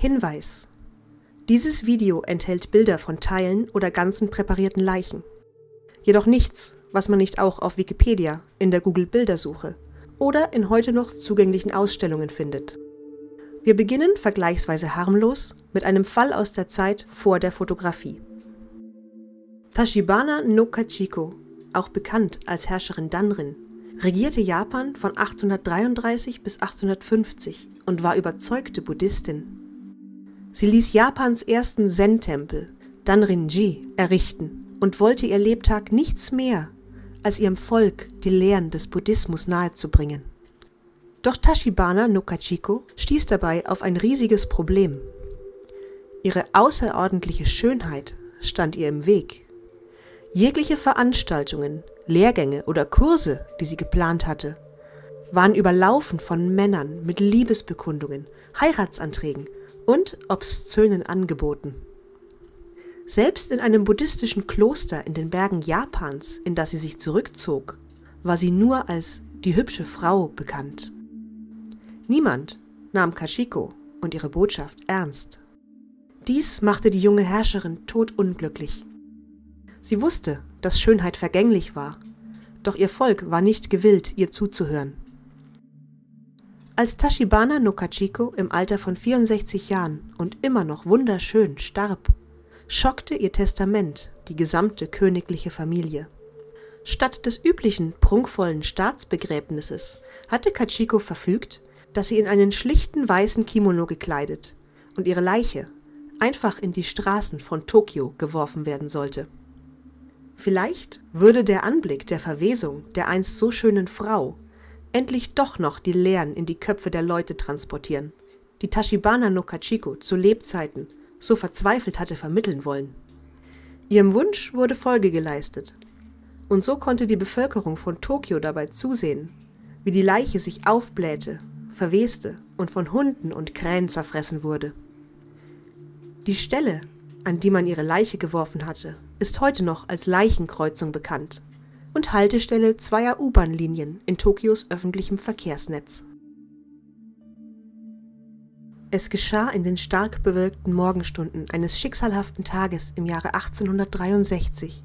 Hinweis. Dieses Video enthält Bilder von Teilen oder ganzen präparierten Leichen. Jedoch nichts, was man nicht auch auf Wikipedia, in der Google-Bildersuche oder in heute noch zugänglichen Ausstellungen findet. Wir beginnen vergleichsweise harmlos mit einem Fall aus der Zeit vor der Fotografie. Tashibana no Kachiko, auch bekannt als Herrscherin Danrin, regierte Japan von 833 bis 850 und war überzeugte Buddhistin. Sie ließ Japans ersten Zen-Tempel, Danrinji, errichten und wollte ihr Lebtag nichts mehr, als ihrem Volk die Lehren des Buddhismus nahezubringen. Doch Tashibana no Kachiko stieß dabei auf ein riesiges Problem. Ihre außerordentliche Schönheit stand ihr im Weg. Jegliche Veranstaltungen, Lehrgänge oder Kurse, die sie geplant hatte, waren überlaufen von Männern mit Liebesbekundungen, Heiratsanträgen und obszönen Angeboten. Selbst in einem buddhistischen Kloster in den Bergen Japans, in das sie sich zurückzog, war sie nur als die hübsche Frau bekannt. Niemand nahm Kashiko und ihre Botschaft ernst. Dies machte die junge Herrscherin todunglücklich. Sie wusste, dass Schönheit vergänglich war, doch ihr Volk war nicht gewillt, ihr zuzuhören. Als Tashibana no Kachiko im Alter von 64 Jahren und immer noch wunderschön starb, schockte ihr Testament die gesamte königliche Familie. Statt des üblichen prunkvollen Staatsbegräbnisses hatte Kachiko verfügt, dass sie in einen schlichten weißen Kimono gekleidet und ihre Leiche einfach in die Straßen von Tokio geworfen werden sollte. Vielleicht würde der Anblick der Verwesung der einst so schönen Frau endlich doch noch die Lehren in die Köpfe der Leute transportieren, die Tashibana no Kachiko zu Lebzeiten so verzweifelt hatte vermitteln wollen. Ihrem Wunsch wurde Folge geleistet. Und so konnte die Bevölkerung von Tokio dabei zusehen, wie die Leiche sich aufblähte, verweste und von Hunden und Krähen zerfressen wurde. Die Stelle, an die man ihre Leiche geworfen hatte, ist heute noch als Leichenkreuzung bekannt und Haltestelle zweier U-Bahn-Linien in Tokios öffentlichem Verkehrsnetz. Es geschah in den stark bewölkten Morgenstunden eines schicksalhaften Tages im Jahre 1863,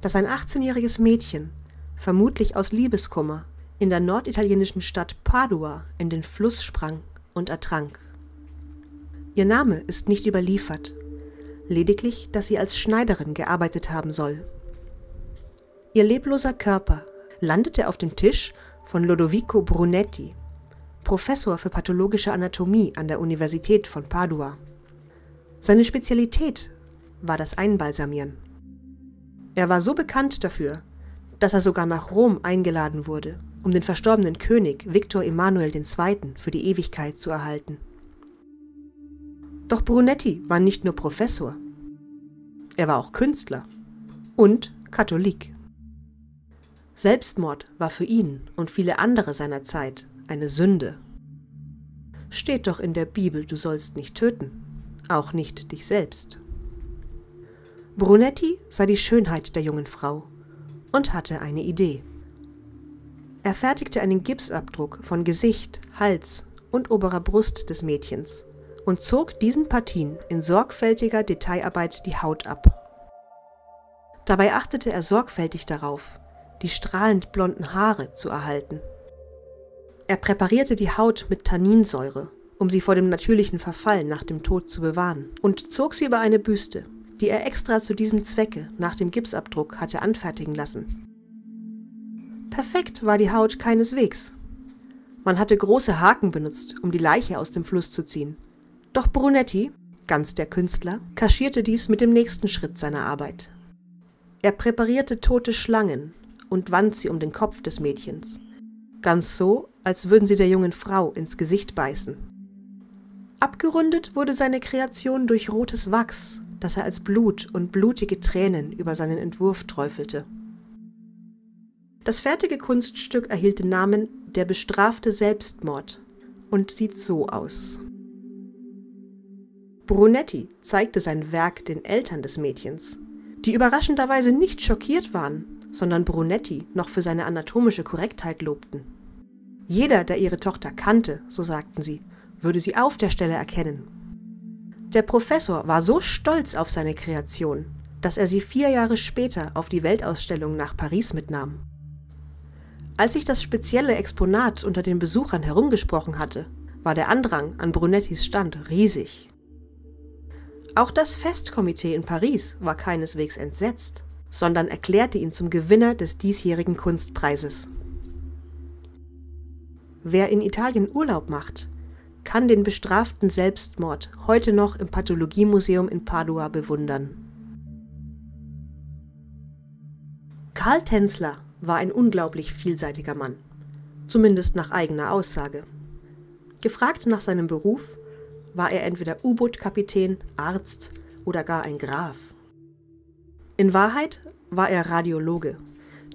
dass ein 18-jähriges Mädchen, vermutlich aus Liebeskummer, in der norditalienischen Stadt Padua in den Fluss sprang und ertrank. Ihr Name ist nicht überliefert, lediglich, dass sie als Schneiderin gearbeitet haben soll Ihr lebloser Körper landete auf dem Tisch von Lodovico Brunetti, Professor für pathologische Anatomie an der Universität von Padua. Seine Spezialität war das Einbalsamieren. Er war so bekannt dafür, dass er sogar nach Rom eingeladen wurde, um den verstorbenen König Viktor Emanuel II. für die Ewigkeit zu erhalten. Doch Brunetti war nicht nur Professor, er war auch Künstler und Katholik. Selbstmord war für ihn und viele andere seiner Zeit eine Sünde. Steht doch in der Bibel, du sollst nicht töten, auch nicht dich selbst. Brunetti sah die Schönheit der jungen Frau und hatte eine Idee. Er fertigte einen Gipsabdruck von Gesicht, Hals und oberer Brust des Mädchens und zog diesen Partien in sorgfältiger Detailarbeit die Haut ab. Dabei achtete er sorgfältig darauf, die strahlend blonden Haare zu erhalten. Er präparierte die Haut mit Tanninsäure, um sie vor dem natürlichen Verfall nach dem Tod zu bewahren, und zog sie über eine Büste, die er extra zu diesem Zwecke nach dem Gipsabdruck hatte anfertigen lassen. Perfekt war die Haut keineswegs. Man hatte große Haken benutzt, um die Leiche aus dem Fluss zu ziehen. Doch Brunetti, ganz der Künstler, kaschierte dies mit dem nächsten Schritt seiner Arbeit. Er präparierte tote Schlangen, und wand sie um den Kopf des Mädchens. Ganz so, als würden sie der jungen Frau ins Gesicht beißen. Abgerundet wurde seine Kreation durch rotes Wachs, das er als Blut und blutige Tränen über seinen Entwurf träufelte. Das fertige Kunststück erhielt den Namen Der bestrafte Selbstmord und sieht so aus. Brunetti zeigte sein Werk den Eltern des Mädchens, die überraschenderweise nicht schockiert waren sondern Brunetti noch für seine anatomische Korrektheit lobten. Jeder, der ihre Tochter kannte, so sagten sie, würde sie auf der Stelle erkennen. Der Professor war so stolz auf seine Kreation, dass er sie vier Jahre später auf die Weltausstellung nach Paris mitnahm. Als sich das spezielle Exponat unter den Besuchern herumgesprochen hatte, war der Andrang an Brunettis Stand riesig. Auch das Festkomitee in Paris war keineswegs entsetzt sondern erklärte ihn zum Gewinner des diesjährigen Kunstpreises. Wer in Italien Urlaub macht, kann den bestraften Selbstmord heute noch im Pathologiemuseum in Padua bewundern. Karl Tänzler war ein unglaublich vielseitiger Mann, zumindest nach eigener Aussage. Gefragt nach seinem Beruf, war er entweder U-Boot-Kapitän, Arzt oder gar ein Graf. In Wahrheit war er Radiologe,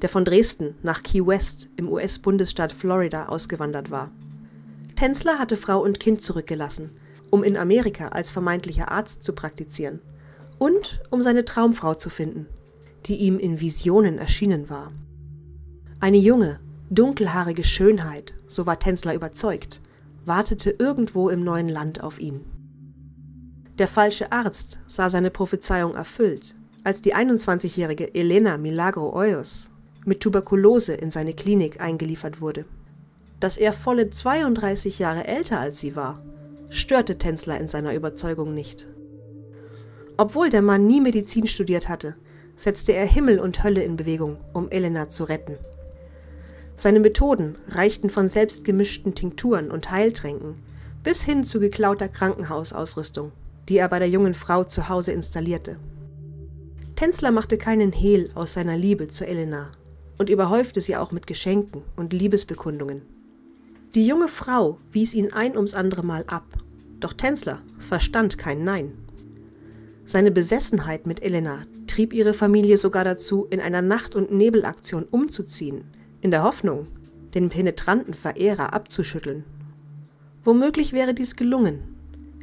der von Dresden nach Key West im US-Bundesstaat Florida ausgewandert war. Tänzler hatte Frau und Kind zurückgelassen, um in Amerika als vermeintlicher Arzt zu praktizieren und um seine Traumfrau zu finden, die ihm in Visionen erschienen war. Eine junge, dunkelhaarige Schönheit, so war Tänzler überzeugt, wartete irgendwo im neuen Land auf ihn. Der falsche Arzt sah seine Prophezeiung erfüllt als die 21-jährige Elena Milagro Hoyos mit Tuberkulose in seine Klinik eingeliefert wurde. Dass er volle 32 Jahre älter als sie war, störte Tänzler in seiner Überzeugung nicht. Obwohl der Mann nie Medizin studiert hatte, setzte er Himmel und Hölle in Bewegung, um Elena zu retten. Seine Methoden reichten von selbstgemischten Tinkturen und Heiltränken bis hin zu geklauter Krankenhausausrüstung, die er bei der jungen Frau zu Hause installierte. Tänzler machte keinen Hehl aus seiner Liebe zu Elena und überhäufte sie auch mit Geschenken und Liebesbekundungen. Die junge Frau wies ihn ein ums andere Mal ab, doch Tänzler verstand kein Nein. Seine Besessenheit mit Elena trieb ihre Familie sogar dazu, in einer Nacht- und Nebelaktion umzuziehen, in der Hoffnung, den penetranten Verehrer abzuschütteln. Womöglich wäre dies gelungen,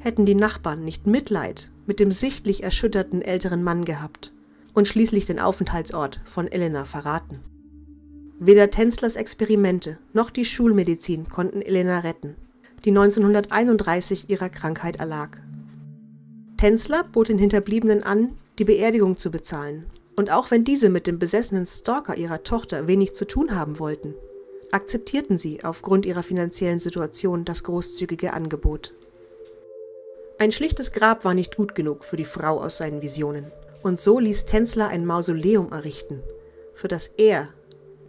hätten die Nachbarn nicht Mitleid mit dem sichtlich erschütterten älteren Mann gehabt und schließlich den Aufenthaltsort von Elena verraten. Weder Tänzlers Experimente noch die Schulmedizin konnten Elena retten, die 1931 ihrer Krankheit erlag. Tänzler bot den Hinterbliebenen an, die Beerdigung zu bezahlen. Und auch wenn diese mit dem besessenen Stalker ihrer Tochter wenig zu tun haben wollten, akzeptierten sie aufgrund ihrer finanziellen Situation das großzügige Angebot. Ein schlichtes Grab war nicht gut genug für die Frau aus seinen Visionen. Und so ließ Tänzler ein Mausoleum errichten, für das er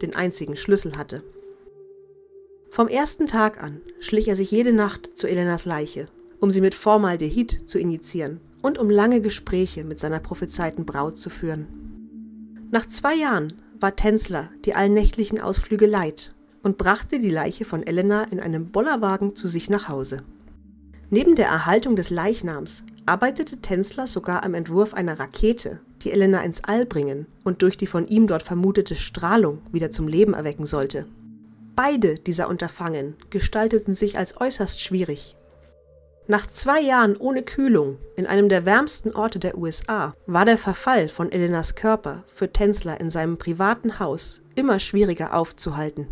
den einzigen Schlüssel hatte. Vom ersten Tag an schlich er sich jede Nacht zu Elenas Leiche, um sie mit Formaldehyd zu injizieren und um lange Gespräche mit seiner prophezeiten Braut zu führen. Nach zwei Jahren war Tänzler die allnächtlichen Ausflüge leid und brachte die Leiche von Elena in einem Bollerwagen zu sich nach Hause. Neben der Erhaltung des Leichnams arbeitete Tänzler sogar am Entwurf einer Rakete, die Elena ins All bringen und durch die von ihm dort vermutete Strahlung wieder zum Leben erwecken sollte. Beide dieser Unterfangen gestalteten sich als äußerst schwierig. Nach zwei Jahren ohne Kühlung in einem der wärmsten Orte der USA war der Verfall von Elenas Körper für Tänzler in seinem privaten Haus immer schwieriger aufzuhalten.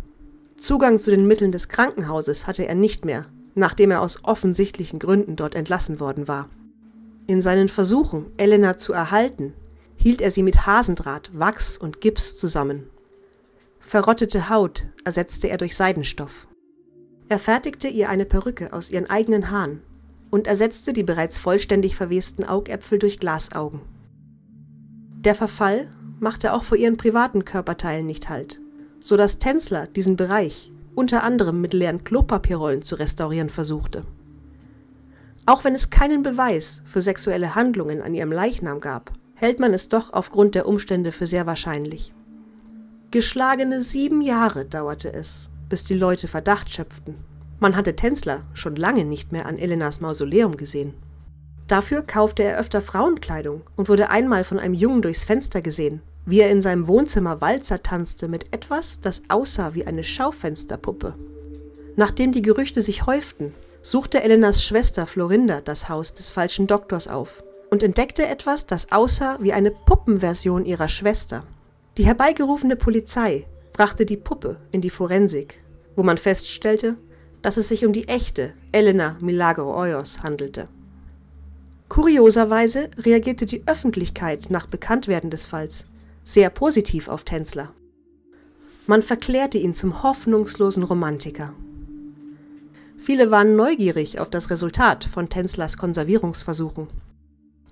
Zugang zu den Mitteln des Krankenhauses hatte er nicht mehr nachdem er aus offensichtlichen Gründen dort entlassen worden war. In seinen Versuchen, Elena zu erhalten, hielt er sie mit Hasendraht, Wachs und Gips zusammen. Verrottete Haut ersetzte er durch Seidenstoff. Er fertigte ihr eine Perücke aus ihren eigenen Haaren und ersetzte die bereits vollständig verwesten Augäpfel durch Glasaugen. Der Verfall machte auch vor ihren privaten Körperteilen nicht Halt, so dass Tänzler diesen Bereich unter anderem mit leeren Klopapierrollen zu restaurieren versuchte. Auch wenn es keinen Beweis für sexuelle Handlungen an ihrem Leichnam gab, hält man es doch aufgrund der Umstände für sehr wahrscheinlich. Geschlagene sieben Jahre dauerte es, bis die Leute Verdacht schöpften. Man hatte Tänzler schon lange nicht mehr an Elenas Mausoleum gesehen. Dafür kaufte er öfter Frauenkleidung und wurde einmal von einem Jungen durchs Fenster gesehen, wie er in seinem Wohnzimmer Walzer tanzte mit etwas, das aussah wie eine Schaufensterpuppe. Nachdem die Gerüchte sich häuften, suchte Elenas Schwester Florinda das Haus des falschen Doktors auf und entdeckte etwas, das aussah wie eine Puppenversion ihrer Schwester. Die herbeigerufene Polizei brachte die Puppe in die Forensik, wo man feststellte, dass es sich um die echte Elena Milagro Oyos handelte. Kurioserweise reagierte die Öffentlichkeit nach Bekanntwerden des Falls sehr positiv auf Tänzler. Man verklärte ihn zum hoffnungslosen Romantiker. Viele waren neugierig auf das Resultat von Tänzlers Konservierungsversuchen.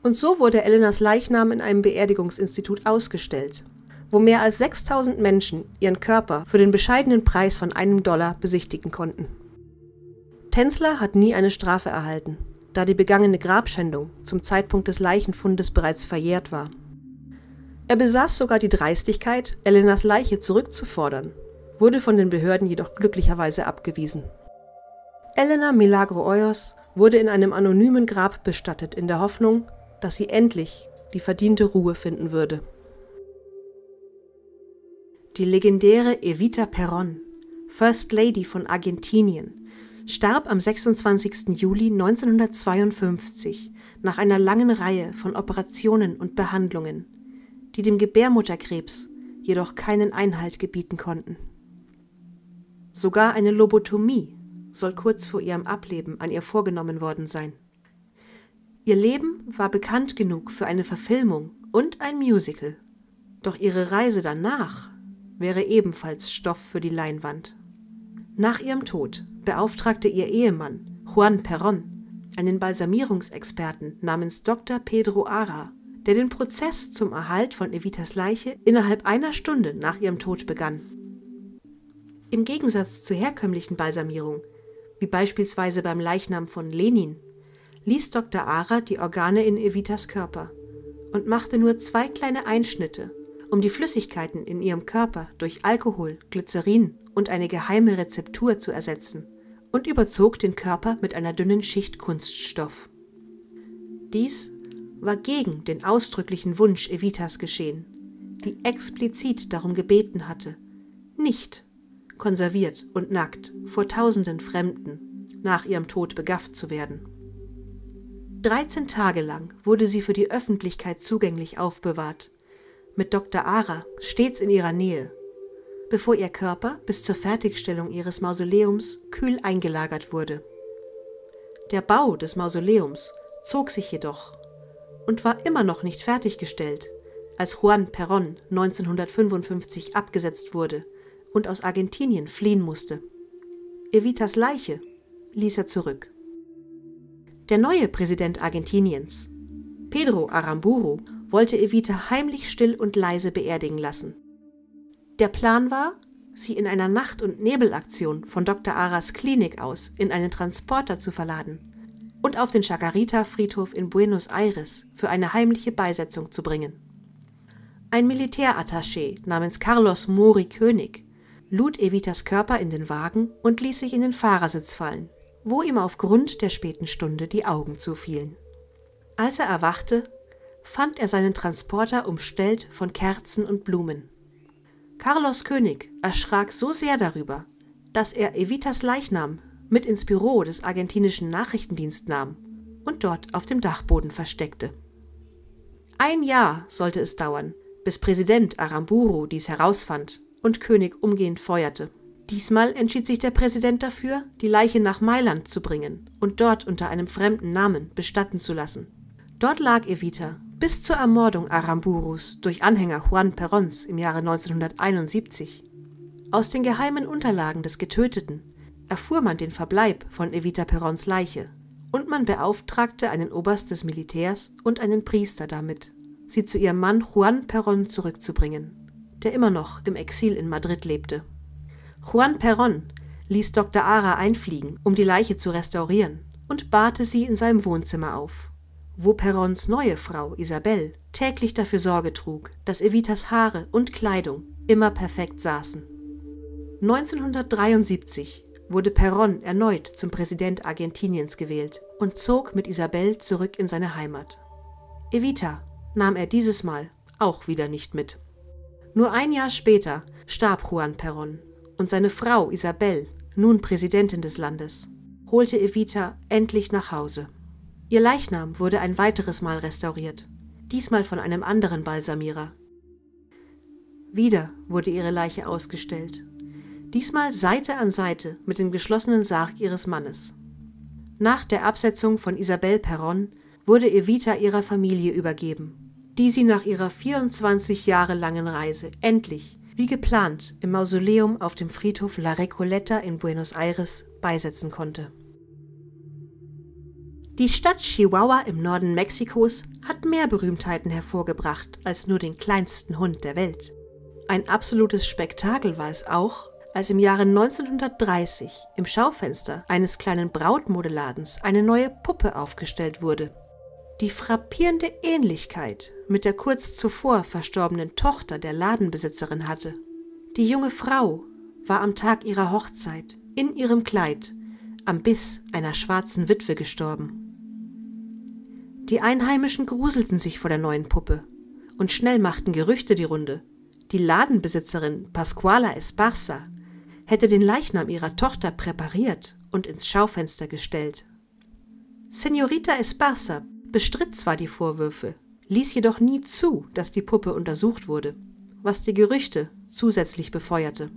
Und so wurde Elenas Leichnam in einem Beerdigungsinstitut ausgestellt, wo mehr als 6000 Menschen ihren Körper für den bescheidenen Preis von einem Dollar besichtigen konnten. Tänzler hat nie eine Strafe erhalten, da die begangene Grabschändung zum Zeitpunkt des Leichenfundes bereits verjährt war. Er besaß sogar die Dreistigkeit, Elenas Leiche zurückzufordern, wurde von den Behörden jedoch glücklicherweise abgewiesen. Elena Milagro Oyos wurde in einem anonymen Grab bestattet, in der Hoffnung, dass sie endlich die verdiente Ruhe finden würde. Die legendäre Evita Perón, First Lady von Argentinien, starb am 26. Juli 1952 nach einer langen Reihe von Operationen und Behandlungen die dem Gebärmutterkrebs jedoch keinen Einhalt gebieten konnten. Sogar eine Lobotomie soll kurz vor ihrem Ableben an ihr vorgenommen worden sein. Ihr Leben war bekannt genug für eine Verfilmung und ein Musical, doch ihre Reise danach wäre ebenfalls Stoff für die Leinwand. Nach ihrem Tod beauftragte ihr Ehemann Juan Perón einen Balsamierungsexperten namens Dr. Pedro Ara der den Prozess zum Erhalt von Evitas Leiche innerhalb einer Stunde nach ihrem Tod begann. Im Gegensatz zur herkömmlichen Balsamierung, wie beispielsweise beim Leichnam von Lenin, ließ Dr. Ara die Organe in Evitas Körper und machte nur zwei kleine Einschnitte, um die Flüssigkeiten in ihrem Körper durch Alkohol, Glycerin und eine geheime Rezeptur zu ersetzen und überzog den Körper mit einer dünnen Schicht Kunststoff. Dies war gegen den ausdrücklichen Wunsch Evitas geschehen, die explizit darum gebeten hatte, nicht konserviert und nackt vor tausenden Fremden nach ihrem Tod begafft zu werden. 13 Tage lang wurde sie für die Öffentlichkeit zugänglich aufbewahrt, mit Dr. Ara stets in ihrer Nähe, bevor ihr Körper bis zur Fertigstellung ihres Mausoleums kühl eingelagert wurde. Der Bau des Mausoleums zog sich jedoch und war immer noch nicht fertiggestellt, als Juan Perón 1955 abgesetzt wurde und aus Argentinien fliehen musste. Evitas Leiche ließ er zurück. Der neue Präsident Argentiniens, Pedro Aramburu, wollte Evita heimlich still und leise beerdigen lassen. Der Plan war, sie in einer Nacht- und Nebelaktion von Dr. Aras Klinik aus in einen Transporter zu verladen und auf den Chacarita-Friedhof in Buenos Aires für eine heimliche Beisetzung zu bringen. Ein Militärattaché namens Carlos Mori König lud Evitas Körper in den Wagen und ließ sich in den Fahrersitz fallen, wo ihm aufgrund der späten Stunde die Augen zufielen. Als er erwachte, fand er seinen Transporter umstellt von Kerzen und Blumen. Carlos König erschrak so sehr darüber, dass er Evitas Leichnam mit ins Büro des argentinischen Nachrichtendienst nahm und dort auf dem Dachboden versteckte. Ein Jahr sollte es dauern, bis Präsident Aramburu dies herausfand und König umgehend feuerte. Diesmal entschied sich der Präsident dafür, die Leiche nach Mailand zu bringen und dort unter einem fremden Namen bestatten zu lassen. Dort lag Evita bis zur Ermordung Aramburus durch Anhänger Juan Perons im Jahre 1971. Aus den geheimen Unterlagen des Getöteten erfuhr man den Verbleib von Evita Perons Leiche und man beauftragte einen Oberst des Militärs und einen Priester damit, sie zu ihrem Mann Juan Peron zurückzubringen, der immer noch im Exil in Madrid lebte. Juan Peron ließ Dr. Ara einfliegen, um die Leiche zu restaurieren, und barte sie in seinem Wohnzimmer auf, wo Perons neue Frau Isabel täglich dafür Sorge trug, dass Evitas Haare und Kleidung immer perfekt saßen. 1973 wurde Perón erneut zum Präsident Argentiniens gewählt und zog mit Isabel zurück in seine Heimat. Evita nahm er dieses Mal auch wieder nicht mit. Nur ein Jahr später starb Juan Perón und seine Frau Isabel, nun Präsidentin des Landes, holte Evita endlich nach Hause. Ihr Leichnam wurde ein weiteres Mal restauriert, diesmal von einem anderen Balsamierer. Wieder wurde ihre Leiche ausgestellt diesmal Seite an Seite mit dem geschlossenen Sarg ihres Mannes. Nach der Absetzung von Isabel Perron wurde Evita ihrer Familie übergeben, die sie nach ihrer 24 Jahre langen Reise endlich, wie geplant, im Mausoleum auf dem Friedhof La Recoleta in Buenos Aires beisetzen konnte. Die Stadt Chihuahua im Norden Mexikos hat mehr Berühmtheiten hervorgebracht als nur den kleinsten Hund der Welt. Ein absolutes Spektakel war es auch, als im Jahre 1930 im Schaufenster eines kleinen Brautmodeladens eine neue Puppe aufgestellt wurde. Die frappierende Ähnlichkeit mit der kurz zuvor verstorbenen Tochter der Ladenbesitzerin hatte. Die junge Frau war am Tag ihrer Hochzeit in ihrem Kleid am Biss einer schwarzen Witwe gestorben. Die Einheimischen gruselten sich vor der neuen Puppe und schnell machten Gerüchte die Runde. Die Ladenbesitzerin Pasquala Esparza hätte den Leichnam ihrer Tochter präpariert und ins Schaufenster gestellt. Senorita Esparza bestritt zwar die Vorwürfe, ließ jedoch nie zu, dass die Puppe untersucht wurde, was die Gerüchte zusätzlich befeuerte.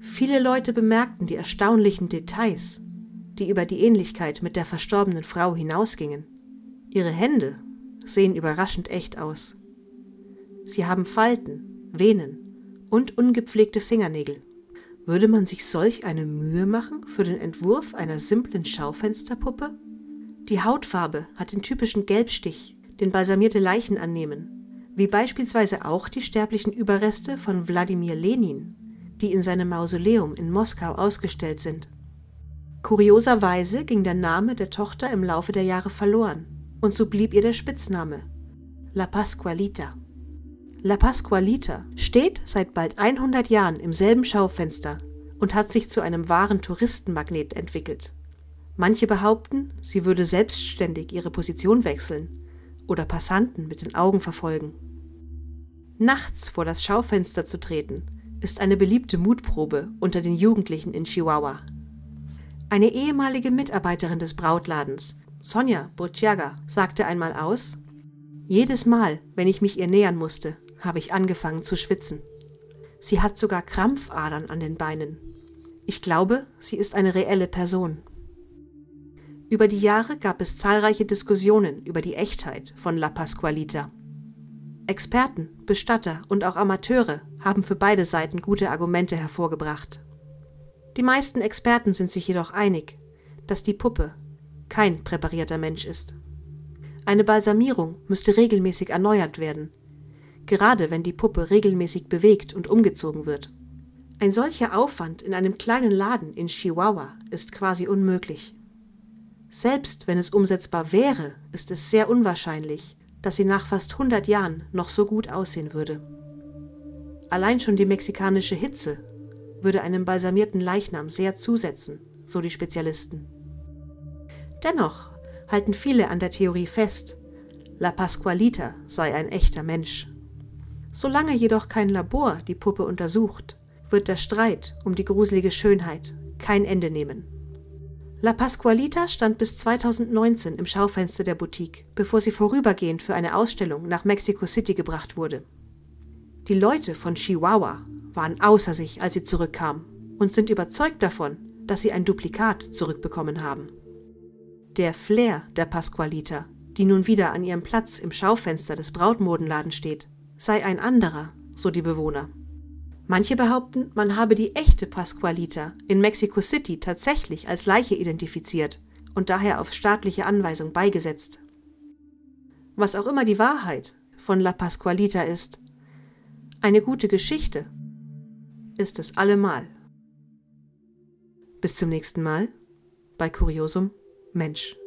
Viele Leute bemerkten die erstaunlichen Details, die über die Ähnlichkeit mit der verstorbenen Frau hinausgingen. Ihre Hände sehen überraschend echt aus. Sie haben Falten, Venen und ungepflegte Fingernägel. Würde man sich solch eine Mühe machen für den Entwurf einer simplen Schaufensterpuppe? Die Hautfarbe hat den typischen Gelbstich, den balsamierte Leichen annehmen, wie beispielsweise auch die sterblichen Überreste von Wladimir Lenin, die in seinem Mausoleum in Moskau ausgestellt sind. Kurioserweise ging der Name der Tochter im Laufe der Jahre verloren und so blieb ihr der Spitzname La Pasqualita. La Pascualita steht seit bald 100 Jahren im selben Schaufenster und hat sich zu einem wahren Touristenmagnet entwickelt. Manche behaupten, sie würde selbstständig ihre Position wechseln oder Passanten mit den Augen verfolgen. Nachts vor das Schaufenster zu treten, ist eine beliebte Mutprobe unter den Jugendlichen in Chihuahua. Eine ehemalige Mitarbeiterin des Brautladens, Sonja Burciaga, sagte einmal aus, jedes Mal, wenn ich mich ihr nähern musste, habe ich angefangen zu schwitzen. Sie hat sogar Krampfadern an den Beinen. Ich glaube, sie ist eine reelle Person. Über die Jahre gab es zahlreiche Diskussionen über die Echtheit von La Pasqualita. Experten, Bestatter und auch Amateure haben für beide Seiten gute Argumente hervorgebracht. Die meisten Experten sind sich jedoch einig, dass die Puppe kein präparierter Mensch ist. Eine Balsamierung müsste regelmäßig erneuert werden, gerade wenn die Puppe regelmäßig bewegt und umgezogen wird. Ein solcher Aufwand in einem kleinen Laden in Chihuahua ist quasi unmöglich. Selbst wenn es umsetzbar wäre, ist es sehr unwahrscheinlich, dass sie nach fast 100 Jahren noch so gut aussehen würde. Allein schon die mexikanische Hitze würde einem balsamierten Leichnam sehr zusetzen, so die Spezialisten. Dennoch halten viele an der Theorie fest, La Pascualita sei ein echter Mensch. Solange jedoch kein Labor die Puppe untersucht, wird der Streit um die gruselige Schönheit kein Ende nehmen. La Pasqualita stand bis 2019 im Schaufenster der Boutique, bevor sie vorübergehend für eine Ausstellung nach Mexico City gebracht wurde. Die Leute von Chihuahua waren außer sich, als sie zurückkam und sind überzeugt davon, dass sie ein Duplikat zurückbekommen haben. Der Flair der Pasqualita, die nun wieder an ihrem Platz im Schaufenster des Brautmodenladen steht, sei ein anderer, so die Bewohner. Manche behaupten, man habe die echte Pascualita in Mexico City tatsächlich als Leiche identifiziert und daher auf staatliche Anweisung beigesetzt. Was auch immer die Wahrheit von La Pascualita ist, eine gute Geschichte ist es allemal. Bis zum nächsten Mal bei Kuriosum Mensch.